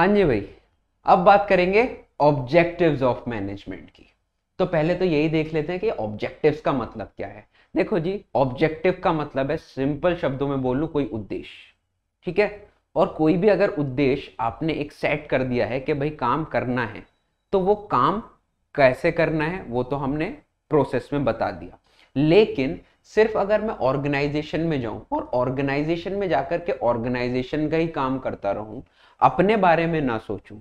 हाँ जी भाई अब बात करेंगे ऑब्जेक्टिव्स ऑफ मैनेजमेंट की तो पहले तो यही देख लेते हैं कि ऑब्जेक्टिव्स का मतलब क्या है देखो जी ऑब्जेक्टिव का मतलब है सिंपल शब्दों में बोल लू कोई उद्देश्य ठीक है और कोई भी अगर उद्देश्य आपने एक सेट कर दिया है कि भाई काम करना है तो वो काम कैसे करना है वो तो हमने प्रोसेस में बता दिया लेकिन सिर्फ अगर मैं ऑर्गेनाइजेशन में जाऊं और ऑर्गेनाइजेशन में जाकर के ऑर्गेनाइजेशन का ही काम करता रहूं अपने बारे में ना सोचूं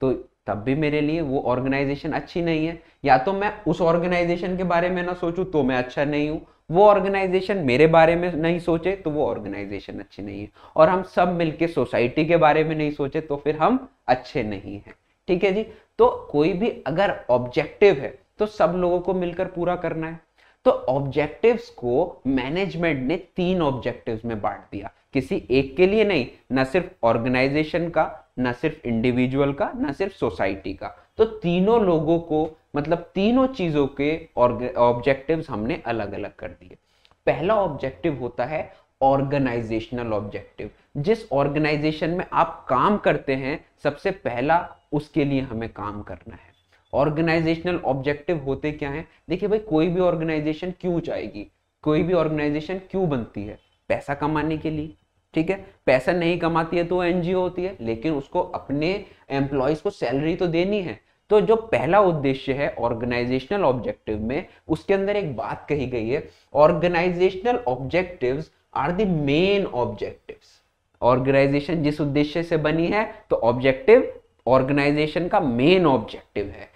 तो तब भी मेरे लिए वो ऑर्गेनाइजेशन अच्छी नहीं है या तो मैं उस ऑर्गेनाइजेशन के बारे में ना सोचूं तो मैं अच्छा नहीं हूं वो ऑर्गेनाइजेशन मेरे बारे में नहीं सोचे तो वो ऑर्गेनाइजेशन अच्छी नहीं है और हम सब मिलकर सोसाइटी के बारे में नहीं सोचे तो फिर हम अच्छे नहीं हैं ठीक है जी तो कोई भी अगर ऑब्जेक्टिव है तो सब लोगों को मिलकर पूरा करना है तो ऑब्जेक्टिव्स को मैनेजमेंट ने तीन ऑब्जेक्टिव्स में बांट दिया किसी एक के लिए नहीं ना सिर्फ ऑर्गेनाइजेशन का ना सिर्फ इंडिविजुअल का ना सिर्फ सोसाइटी का तो तीनों लोगों को मतलब तीनों चीजों के ऑब्जेक्टिव्स हमने अलग अलग कर दिए पहला ऑब्जेक्टिव होता है ऑर्गेनाइजेशनल ऑब्जेक्टिव जिस ऑर्गेनाइजेशन में आप काम करते हैं सबसे पहला उसके लिए हमें काम करना है ऑर्गेनाइजेशनल ऑब्जेक्टिव होते क्या हैं देखिए भाई कोई भी ऑर्गेनाइजेशन क्यों चाहेगी कोई भी ऑर्गेनाइजेशन क्यों बनती है पैसा कमाने के लिए ठीक है पैसा नहीं कमाती है तो वो एनजीओ होती है लेकिन उसको अपने एम्प्लॉयज को सैलरी तो देनी है तो जो पहला उद्देश्य है ऑर्गेनाइजेशनल ऑब्जेक्टिव में उसके अंदर एक बात कही गई है organisational objectives are the main objectives organisation जिस उद्देश्य से बनी है तो ऑब्जेक्टिव ऑर्गेनाइजेशन का मेन ऑब्जेक्टिव है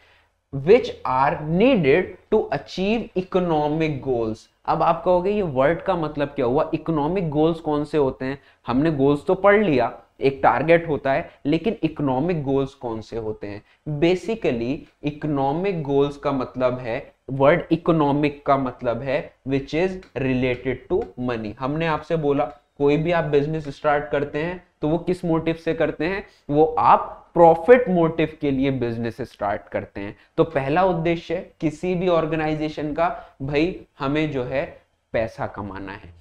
which are needed to achieve economic goals अब आप कहोगे ये वर्ड का मतलब क्या हुआ इकोनॉमिक गोल्स कौन से होते हैं हमने गोल्स तो पढ़ लिया एक टारगेट होता है लेकिन इकोनॉमिक गोल्स कौन से होते हैं बेसिकली इकोनॉमिक गोल्स का मतलब है वर्ड इकोनॉमिक का मतलब है which is related to money हमने आपसे बोला कोई भी आप बिजनेस स्टार्ट करते हैं तो वो किस मोटिव से करते हैं वो आप प्रॉफिट मोटिव के लिए बिजनेस स्टार्ट करते हैं तो पहला उद्देश्य किसी भी ऑर्गेनाइजेशन का भाई हमें जो है पैसा कमाना है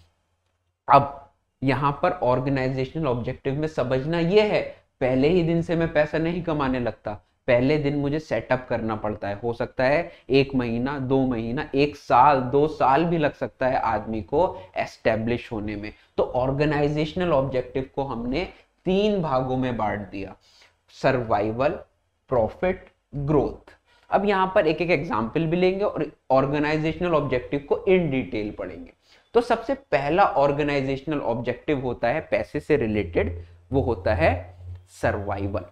अब यहां पर ऑर्गेनाइजेशनल ऑब्जेक्टिव में समझना यह है पहले ही दिन से मैं पैसा नहीं कमाने लगता पहले दिन मुझे सेटअप करना पड़ता है हो सकता है एक महीना दो महीना एक साल दो साल भी लग सकता है आदमी को एस्टेब्लिश होने में तो ऑर्गेनाइजेशनल ऑब्जेक्टिव को हमने तीन भागों में बांट दिया सर्वाइवल प्रॉफिट ग्रोथ अब यहां पर एक एक एग्जाम्पल भी लेंगे और ऑर्गेनाइजेशनल ऑब्जेक्टिव को इन डिटेल पढ़ेंगे तो सबसे पहला ऑर्गेनाइजेशनल ऑब्जेक्टिव होता है पैसे से रिलेटेड वो होता है सर्वाइवल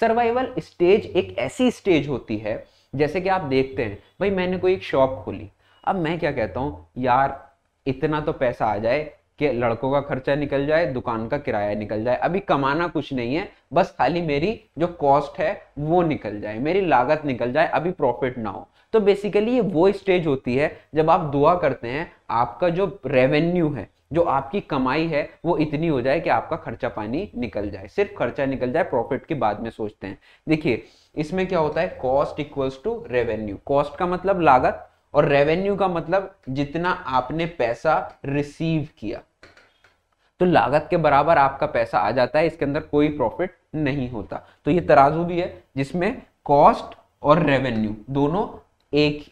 सर्वाइवल स्टेज एक ऐसी स्टेज होती है जैसे कि आप देखते हैं भाई मैंने कोई एक शॉप खोली अब मैं क्या कहता हूँ यार इतना तो पैसा आ जाए कि लड़कों का खर्चा निकल जाए दुकान का किराया निकल जाए अभी कमाना कुछ नहीं है बस खाली मेरी जो कॉस्ट है वो निकल जाए मेरी लागत निकल जाए अभी प्रॉफिट ना हो तो बेसिकली ये वो स्टेज होती है जब आप दुआ करते हैं आपका जो रेवेन्यू है जो आपकी कमाई है वो इतनी हो जाए कि आपका खर्चा पानी निकल जाए सिर्फ खर्चा निकल जाए प्रॉफिट के बाद में सोचते हैं देखिए इसमें क्या होता है cost equals to revenue cost का मतलब लागत और रेवेन्यू का मतलब जितना आपने पैसा रिसीव किया तो लागत के बराबर आपका पैसा आ जाता है इसके अंदर कोई प्रॉफिट नहीं होता तो ये तराजू भी है जिसमें कॉस्ट और रेवेन्यू दोनों एक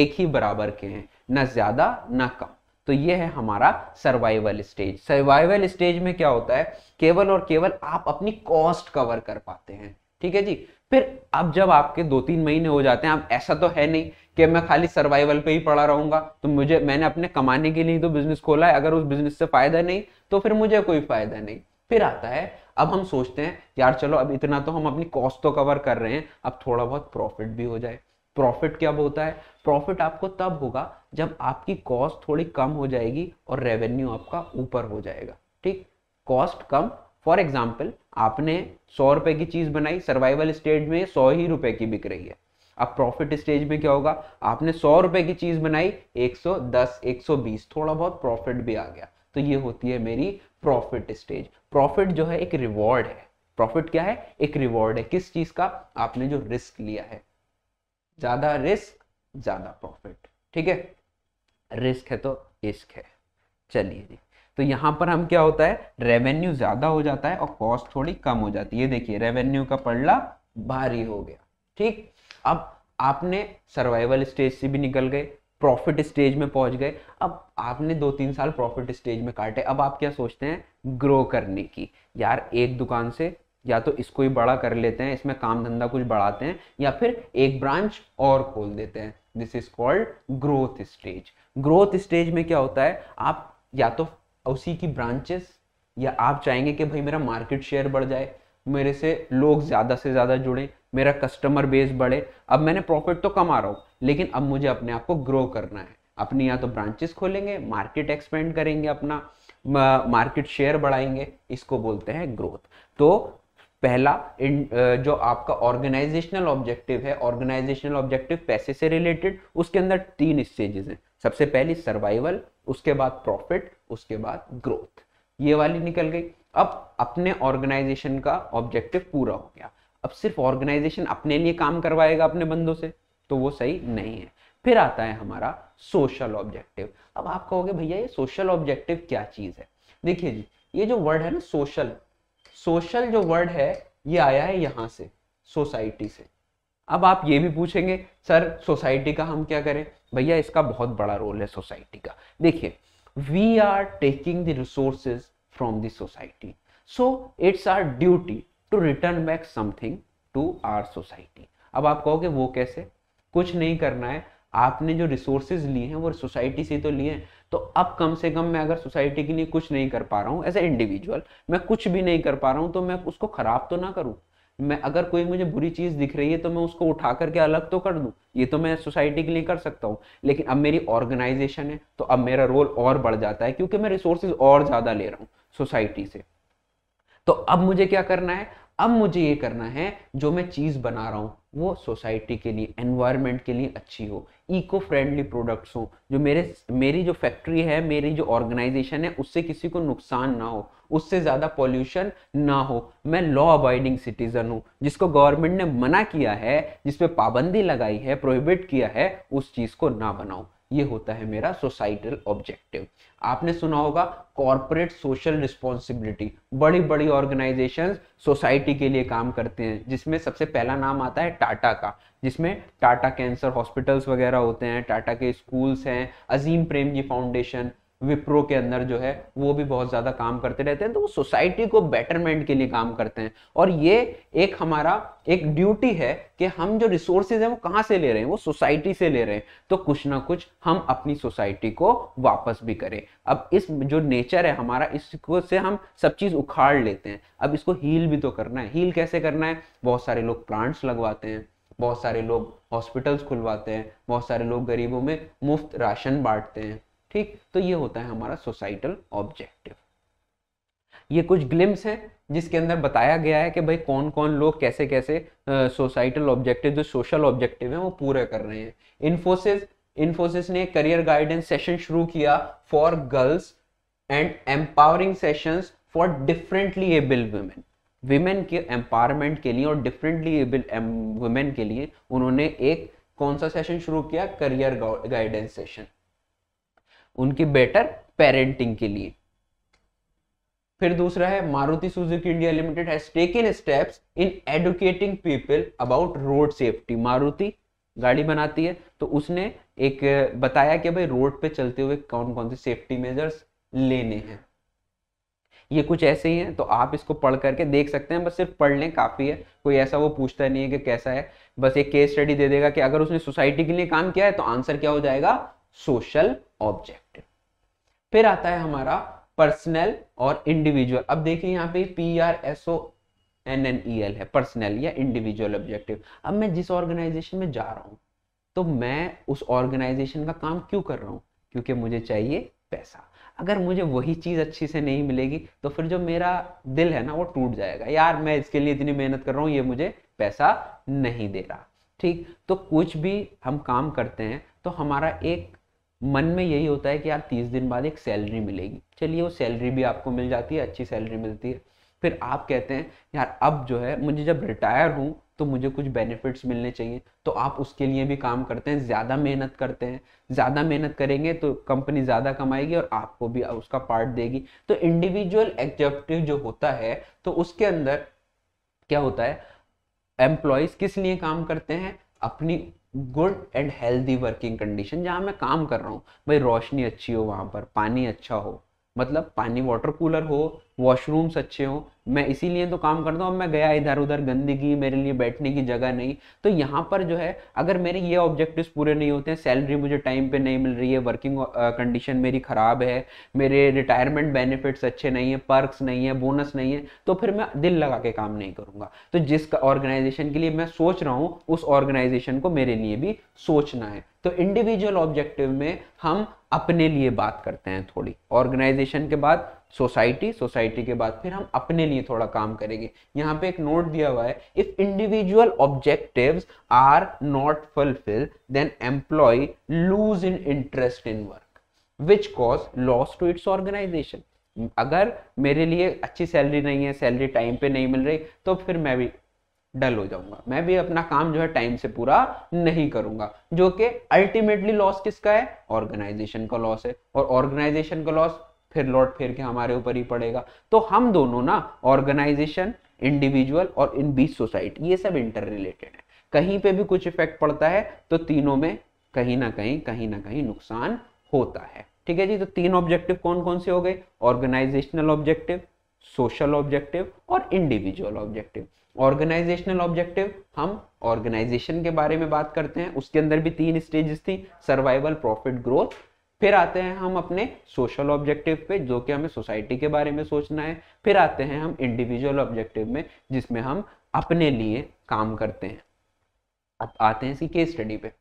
एक ही बराबर के हैं ना ज्यादा ना कम तो ये है हमारा सर्वाइवल स्टेज सर्वाइवल स्टेज में क्या होता है केवल और केवल आप अपनी कॉस्ट कवर कर पाते हैं ठीक है जी फिर अब जब आपके दो तीन महीने हो जाते हैं अब ऐसा तो है नहीं कि मैं खाली सर्वाइवल पे ही पड़ा रहूंगा तो मुझे मैंने अपने कमाने के लिए तो बिजनेस खोला है अगर उस बिजनेस से फायदा नहीं तो फिर मुझे कोई फायदा नहीं फिर आता है अब हम सोचते हैं यार चलो अब इतना तो हम अपनी कॉस्ट तो कवर कर रहे हैं अब थोड़ा बहुत प्रॉफिट भी हो जाए प्रॉफिट क्या होता है प्रॉफिट आपको तब होगा जब आपकी कॉस्ट थोड़ी कम हो जाएगी और रेवेन्यू आपका ऊपर हो जाएगा ठीक कॉस्ट कम फॉर एग्जाम्पल आपने सौ रुपए की चीज बनाई सर्वाइवल स्टेज में सौ ही रुपए की बिक रही है अब प्रॉफिट स्टेज में क्या होगा आपने सौ रुपए की चीज बनाई 110 120 थोड़ा बहुत प्रॉफिट भी आ गया तो ये होती है मेरी प्रॉफिट स्टेज प्रॉफिट जो है एक रिवॉर्ड है प्रॉफिट क्या है एक रिवॉर्ड है किस चीज का आपने जो रिस्क लिया है ज्यादा रिस्क ज्यादा प्रॉफिट ठीक है रिस्क है तो इश्क है चलिए जी तो यहां पर हम क्या होता है रेवेन्यू ज्यादा हो जाता है और कॉस्ट थोड़ी कम हो जाती है देखिए रेवेन्यू का पड़ला भारी हो गया ठीक अब आपने सर्वाइवल स्टेज से भी निकल गए प्रॉफिट स्टेज में पहुंच गए अब आपने दो तीन साल प्रॉफिट स्टेज में काटे अब आप क्या सोचते हैं ग्रो करने की यार एक दुकान से या तो इसको ही बड़ा कर लेते हैं इसमें काम धंधा कुछ बढ़ाते हैं या फिर एक ब्रांच और खोल देते हैं this is called growth stage growth stage में क्या होता है आप या तो उसी की ब्रांचेस या आप चाहेंगे कि भाई मेरा मार्केट शेयर बढ़ जाए मेरे से लोग ज़्यादा से ज़्यादा जुड़े मेरा कस्टमर बेस बढ़े अब मैंने प्रॉफिट तो कमा रहा हूँ लेकिन अब मुझे अपने आप को ग्रो करना है अपनी या तो ब्रांचेस खोलेंगे मार्केट एक्सपेंड करेंगे अपना मार्केट शेयर बढ़ाएंगे इसको बोलते हैं ग्रोथ तो पहला जो आपका ऑर्गेनाइजेशनल ऑब्जेक्टिव है ऑर्गेनाइजेशनल ऑब्जेक्टिव पैसे से रिलेटेड उसके अंदर तीन स्टेजेस हैं सबसे पहली सर्वाइवल उसके बाद प्रॉफिट उसके बाद ग्रोथ ये वाली निकल गई अब अपने ऑर्गेनाइजेशन का ऑब्जेक्टिव पूरा हो गया अब सिर्फ ऑर्गेनाइजेशन अपने लिए काम करवाएगा अपने बंदों से तो वो सही नहीं है फिर आता है हमारा सोशल ऑब्जेक्टिव अब आप कहोगे भैया ये सोशल ऑब्जेक्टिव क्या चीज है देखिए जी ये जो वर्ड है ना सोशल सोशल जो वर्ड है ये आया है यहां से सोसाइटी से अब आप ये भी पूछेंगे सर सोसाइटी का हम क्या करें भैया इसका बहुत बड़ा रोल है सोसाइटी का देखिए we are taking the resources from the society so it's our duty to return back something to our society अब आप कहोगे वो कैसे कुछ नहीं करना है आपने जो रिसोर्सेज लिए हैं वो सोसाइटी से तो लिए हैं तो अब कम से कम मैं अगर सोसाइटी के लिए कुछ नहीं कर पा रहा हूँ एज ए इंडिविजुअल मैं कुछ भी नहीं कर पा रहा हूँ तो मैं उसको खराब तो ना करूँ मैं अगर कोई मुझे बुरी चीज़ दिख रही है तो मैं उसको उठा करके अलग तो कर दूँ ये तो मैं सोसाइटी के लिए कर सकता हूँ लेकिन अब मेरी ऑर्गेनाइजेशन है तो अब मेरा रोल और बढ़ जाता है क्योंकि मैं रिसोर्सेज और ज़्यादा ले रहा हूँ सोसाइटी से तो अब मुझे क्या करना है अब मुझे ये करना है जो मैं चीज़ बना रहा हूं वो सोसाइटी के लिए एनवायरमेंट के लिए अच्छी हो इको फ्रेंडली प्रोडक्ट्स हो जो मेरे मेरी जो फैक्ट्री है मेरी जो ऑर्गेनाइजेशन है उससे किसी को नुकसान ना हो उससे ज़्यादा पॉल्यूशन ना हो मैं लॉ अबाइडिंग सिटीज़न हूँ जिसको गवर्नमेंट ने मना किया है जिसपे पाबंदी लगाई है प्रोहिबिट किया है उस चीज़ को ना बनाऊ ये होता है मेरा सोसाइटल ऑब्जेक्टिव आपने सुना होगा कॉरपोरेट सोशल रिस्पॉन्सिबिलिटी बड़ी बड़ी ऑर्गेनाइजेशंस सोसाइटी के लिए काम करते हैं जिसमें सबसे पहला नाम आता है टाटा का जिसमें टाटा कैंसर हॉस्पिटल्स वगैरह होते हैं टाटा के स्कूल्स हैं अजीम प्रेम जी फाउंडेशन विप्रो के अंदर जो है वो भी बहुत ज़्यादा काम करते रहते हैं तो वो सोसाइटी को बेटरमेंट के लिए काम करते हैं और ये एक हमारा एक ड्यूटी है कि हम जो रिसोर्सेज हैं वो कहाँ से ले रहे हैं वो सोसाइटी से ले रहे हैं तो कुछ ना कुछ हम अपनी सोसाइटी को वापस भी करें अब इस जो नेचर है हमारा इसको से हम सब चीज़ उखाड़ लेते हैं अब इसको हील भी तो करना है हील कैसे करना है बहुत सारे लोग प्लांट्स लगवाते हैं बहुत सारे लोग हॉस्पिटल्स खुलवाते हैं बहुत सारे लोग गरीबों में मुफ्त राशन बांटते हैं ठीक तो ये होता है हमारा सोसाइटल ऑब्जेक्टिव ये कुछ ग्लिम्स हैं जिसके अंदर बताया गया है कि भाई कौन कौन लोग कैसे कैसे सोसाइटल ऑब्जेक्टिव जो सोशल ऑब्जेक्टिव है वो पूरे कर रहे हैं इन्फोसिस इन्फोसिस ने करियर गाइडेंस सेशन शुरू किया for girls and empowering sessions for differently able women women के एम्पावरमेंट के लिए और डिफरेंटली एबल वुमेन के लिए उन्होंने एक कौन सा सेशन शुरू किया करियर गाइडेंस सेशन उनकी बेटर पेरेंटिंग के लिए फिर दूसरा है Maruti Suzuki India Limited has taken steps in educating people about road safety Maruti गाड़ी बनाती है तो उसने एक बताया कि भाई रोड पे चलते हुए कौन कौन से सेफ्टी मेजर्स लेने हैं ये कुछ ऐसे ही हैं तो आप इसको पढ़ करके देख सकते हैं बस सिर्फ पढ़ लें काफ़ी है कोई ऐसा वो पूछता नहीं है कि कैसा है बस एक केस स्टडी दे देगा कि अगर उसने सोसाइटी के लिए काम किया है तो आंसर क्या हो जाएगा सोशल ऑब्जेक्टिव फिर आता है हमारा पर्सनल और इंडिविजुअल अब देखिए यहाँ पे P R S O N N E L है पर्सनल या इंडिविजुअल ऑब्जेक्टिव अब मैं जिस ऑर्गेनाइजेशन में जा रहा हूँ तो मैं उस ऑर्गेनाइजेशन का काम क्यों कर रहा हूँ क्योंकि मुझे चाहिए पैसा अगर मुझे वही चीज़ अच्छी से नहीं मिलेगी तो फिर जो मेरा दिल है ना वो टूट जाएगा यार मैं इसके लिए इतनी मेहनत कर रहा हूँ ये मुझे पैसा नहीं दे रहा ठीक तो कुछ भी हम काम करते हैं तो हमारा एक मन में यही होता है कि यार तीस दिन बाद एक सैलरी मिलेगी चलिए वो सैलरी भी आपको मिल जाती है अच्छी सैलरी मिलती है फिर आप कहते हैं यार अब जो है मुझे जब रिटायर हूँ तो मुझे कुछ बेनिफिट्स मिलने चाहिए तो आप उसके लिए भी काम करते हैं ज़्यादा मेहनत करते हैं ज़्यादा मेहनत करेंगे तो कंपनी ज़्यादा कमाएगी और आपको भी उसका पार्ट देगी तो इंडिविजुअल एग्जेक्टिव जो होता है तो उसके अंदर क्या होता है एम्प्लॉयज़ किस लिए काम करते हैं अपनी good and healthy working condition जहाँ मैं काम कर रहा हूँ भाई रोशनी अच्छी हो वहाँ पर पानी अच्छा हो मतलब पानी वाटर कूलर हो वॉशरूम्स अच्छे हों मैं इसीलिए तो काम करता हूँ अब मैं गया इधर उधर गंदगी मेरे लिए बैठने की जगह नहीं तो यहाँ पर जो है अगर मेरे ये ऑब्जेक्टिव्स पूरे नहीं होते हैं सैलरी मुझे टाइम पे नहीं मिल रही है वर्किंग कंडीशन मेरी ख़राब है मेरे रिटायरमेंट बेनिफिट्स अच्छे नहीं है पर्कस नहीं है बोनस नहीं है तो फिर मैं दिल लगा के काम नहीं करूँगा तो जिस ऑर्गेनाइजेशन के लिए मैं सोच रहा हूँ उस ऑर्गेनाइजेशन को मेरे लिए भी सोचना है तो इंडिविजुअल ऑब्जेक्टिव में हम अपने लिए बात करते हैं थोड़ी ऑर्गेनाइजेशन के बाद सोसाइटी सोसाइटी के बाद फिर हम अपने लिए थोड़ा काम करेंगे यहाँ पे एक नोट दिया हुआ है if individual objective are not fulfil then employ loose in interest in work which cause loss to its organisation अगर मेरे लिए अच्छी सैलरी नहीं है सैलरी टाइम पे नहीं मिल रही तो फिर मैं भी डल हो जाऊंगा मैं भी अपना काम जो है टाइम से पूरा नहीं करूंगा जो कि अल्टीमेटली लॉस किसका है ऑर्गेनाइजेशन का लॉस है और ऑर्गेनाइजेशन का लॉस फिर लौट फेर के हमारे ऊपर ही पड़ेगा तो हम दोनों ना ऑर्गेनाइजेशन इंडिविजुअल और इन बीच सोसाइटी ये सब इंटर रिलेटेड है कहीं पे भी कुछ इफेक्ट पड़ता है तो तीनों में कहीं ना कहीं कहीं ना कहीं नुकसान होता है ठीक है जी तो तीन ऑब्जेक्टिव कौन कौन से हो गए ऑर्गेनाइजेशनल ऑब्जेक्टिव सोशल ऑब्जेक्टिव और इंडिविजुअल ऑब्जेक्टिव ऑर्गेनाइजेशनल ऑब्जेक्टिव हम ऑर्गेनाइजेशन के बारे में बात करते हैं उसके अंदर भी तीन स्टेजेस थी सर्वाइवल प्रॉफिट ग्रोथ फिर आते हैं हम अपने सोशल ऑब्जेक्टिव पे जो कि हमें सोसाइटी के बारे में सोचना है फिर आते हैं हम इंडिविजुअल ऑब्जेक्टिव में जिसमें हम अपने लिए काम करते हैं अब आते हैं इसी केस स्टडी पे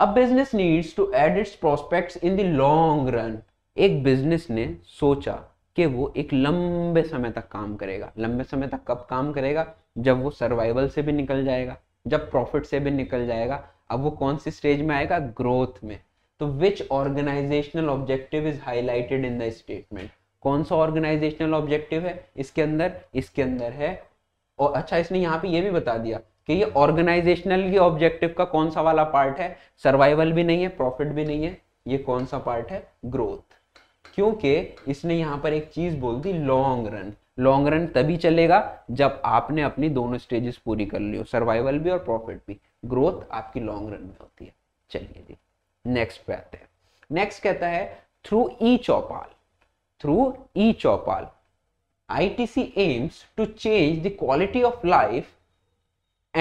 अब business needs to add its prospects in the long run एक बिजनेस ने सोचा कि वो एक लंबे समय तक काम करेगा लंबे समय तक कब काम करेगा जब वो सर्वाइवल से भी निकल जाएगा जब प्रॉफिट से भी निकल जाएगा अब वो कौन सी स्टेज में आएगा ग्रोथ में तो which organisational objective is highlighted in the statement कौन सा ऑर्गेनाइजेशनल ऑब्जेक्टिव है इसके अंदर इसके अंदर है और अच्छा इसने यहाँ पे ये भी बता दिया कि ये ऑर्गेनाइजेशनल की ऑब्जेक्टिव का कौन सा वाला पार्ट है सर्वाइवल भी नहीं है प्रॉफिट भी नहीं है ये कौन सा पार्ट है ग्रोथ क्योंकि इसने यहाँ पर एक चीज बोल दी लॉन्ग रन लॉन्ग रन तभी चलेगा जब आपने अपनी दोनों स्टेजेस पूरी कर ली हो सर्वाइवल भी और प्रॉफिट भी ग्रोथ आपकी लॉन्ग रन में होती है चलिए जी नेक्स्ट पे आते हैं नेक्स्ट कहता है through e Choupal through e Choupal ITC aims to change the quality of life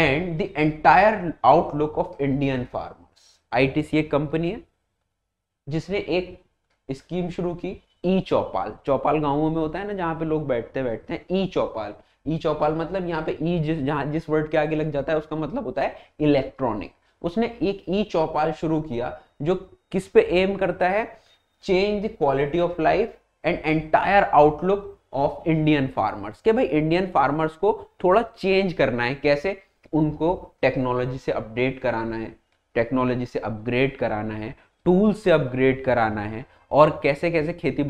and the entire outlook of Indian farmers. ITC एक कंपनी है जिसने एक स्कीम शुरू की ई चौपाल चौपाल गांवों में होता है ना जहां पे लोग बैठते बैठते हैं ई चौपाल ई चौपाल मतलब यहाँ पे ई e जिस जहां जिस वर्ड के आगे लग जाता है उसका मतलब होता है इलेक्ट्रॉनिक उसने एक ई चौपाल शुरू किया जो किस पे एम करता है change the quality of life and entire outlook of Indian farmers के भाई इंडियन फार्मर्स को थोड़ा चेंज करना है कैसे उनको टेक्नोलॉजी से अपडेट कराना है टेक्नोलॉजी से अपग्रेड कराना है टूल से अपग्रेड कराना है और कैसे कैसे खेती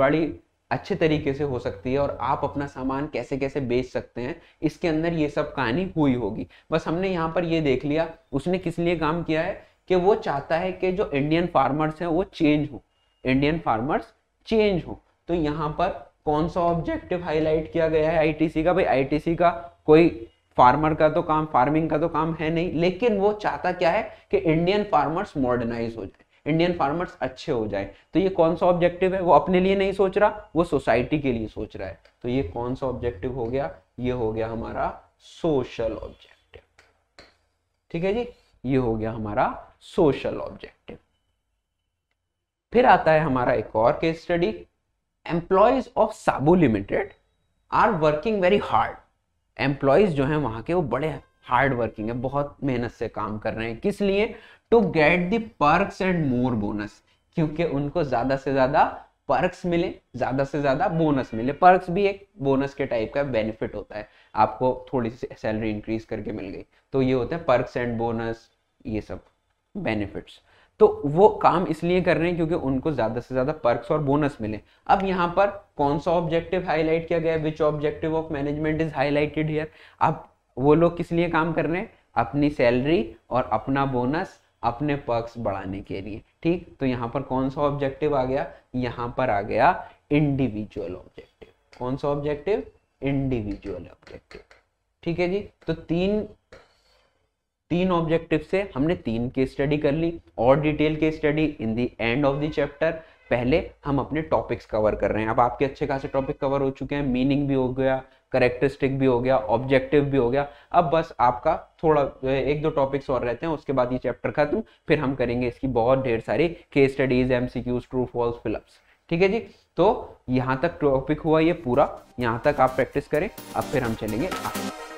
अच्छे तरीके से हो सकती है और आप अपना सामान कैसे कैसे बेच सकते हैं इसके अंदर ये सब कहानी हुई होगी बस हमने यहाँ पर ये देख लिया उसने किस लिए काम किया है कि वो चाहता है कि जो इंडियन फार्मर्स हैं वो चेंज हो इंडियन फार्मर्स चेंज हो तो यहाँ पर कौन सा ऑब्जेक्टिव हाईलाइट किया गया है आईटीसी का भाई आईटीसी का कोई फार्मर का तो काम फार्मिंग का तो काम है नहीं लेकिन वो चाहता क्या है कि इंडियन फार्मर्स मॉडर्नाइज हो जाए इंडियन फार्मर्स अच्छे हो जाए तो ये कौन सा ऑब्जेक्टिव है वो अपने लिए नहीं सोच रहा वो सोसाइटी के लिए सोच रहा है तो ये कौन सा ऑब्जेक्टिव हो गया ये हो गया हमारा सोशल ऑब्जेक्टिव ठीक है जी ये हो गया हमारा सोशल ऑब्जेक्टिव फिर आता है हमारा एक और case study employees of Sabu limited are working very hard employees जो हैं वहां के वो बड़े हार्ड वर्किंग है बहुत मेहनत से काम कर रहे हैं किस लिए to get the perks and more bonus क्योंकि उनको ज़्यादा से ज़्यादा पर्क्स मिले ज़्यादा से ज़्यादा बोनस मिले पर्क्स भी एक बोनस के टाइप का बेनिफिट होता है आपको थोड़ी सी सैलरी इंक्रीज करके मिल गई तो ये होता है पर्क्स एंड बोनस ये सब बेनिफिट्स तो वो काम इसलिए कर रहे हैं क्योंकि उनको ज़्यादा से ज़्यादा पर्क्स और बोनस मिले अब यहाँ पर कौन सा ऑब्जेक्टिव हाईलाइट किया गया which objective of management is highlighted here अब वो लोग किस लिए काम कर रहे हैं अपनी सैलरी और अपना बोनस अपने पर्क्स बढ़ाने के लिए ठीक तो यहाँ पर कौन सा ऑब्जेक्टिव आ गया यहाँ पर आ गया इंडिविजुअल ऑब्जेक्टिव कौन सा ऑब्जेक्टिव इंडिविजुअल ऑब्जेक्टिव ठीक है जी तो तीन तीन ऑब्जेक्टिव से हमने तीन केस स्टडी कर ली और detail case study in the end of the chapter पहले हम अपने टॉपिक्स कवर कर रहे हैं अब आपके अच्छे खासे टॉपिक कवर हो चुके हैं मीनिंग भी हो गया करेक्टरिस्टिक भी हो गया ऑब्जेक्टिव भी हो गया अब बस आपका थोड़ा एक दो टॉपिक्स और रहते हैं उसके बाद ये चैप्टर खत्म फिर हम करेंगे इसकी बहुत ढेर सारी के studies MCQs true false fill ups ठीक है जी तो यहाँ तक टॉपिक हुआ ये पूरा यहाँ तक आप प्रैक्टिस करें अब फिर हम चलेंगे आगे